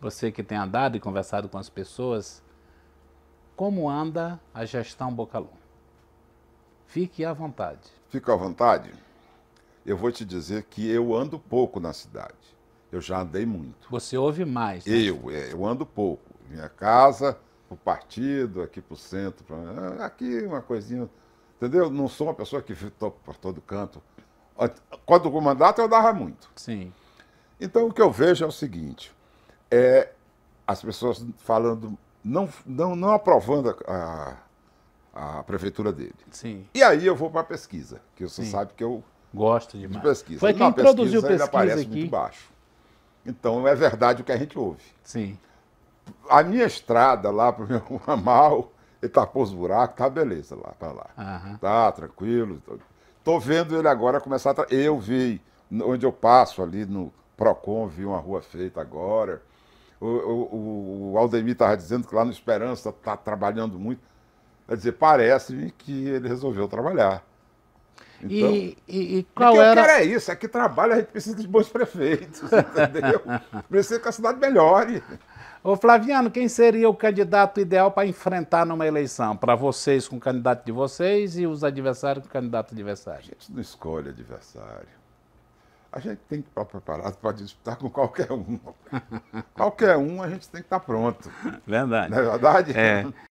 você que tem andado e conversado com as pessoas, como anda a gestão Bocalon? Fique à vontade. Fique à vontade. Eu vou te dizer que eu ando pouco na cidade. Eu já andei muito. Você ouve mais? Né? Eu, é, eu ando pouco. Minha casa, o partido, aqui para o centro, pra... aqui uma coisinha. Entendeu? Não sou uma pessoa que estou por todo canto. Quando o mandato eu dava muito. Sim. Então o que eu vejo é o seguinte: é as pessoas falando, não, não, não aprovando a, a prefeitura dele. Sim. E aí eu vou para a pesquisa, que você Sim. sabe que eu gosto demais. de pesquisa. Foi quem produziu introduziu pesquisa, pesquisa ele aparece aqui. muito baixo. Então é verdade o que a gente ouve. Sim. A minha estrada lá para o meu ramal, ele tapou tá os buracos, tá beleza lá, para tá lá. Aham. Tá tranquilo. Tô, tô vendo ele agora começar a. Eu vi onde eu passo ali no PROCON viu uma rua feita agora. O, o, o Aldemir estava dizendo que lá no Esperança está trabalhando muito. Quer dizer, parece-me que ele resolveu trabalhar. Então, e, e, e qual o era. O que era é isso, é que trabalho, a gente precisa de bons prefeitos, entendeu? precisa que a cidade melhore. Ô Flaviano, quem seria o candidato ideal para enfrentar numa eleição? Para vocês com o candidato de vocês e os adversários com o candidato adversário? A gente não escolhe adversário a gente tem que estar preparado para disputar com qualquer um. qualquer um a gente tem que estar pronto. Verdade. Não é verdade? É.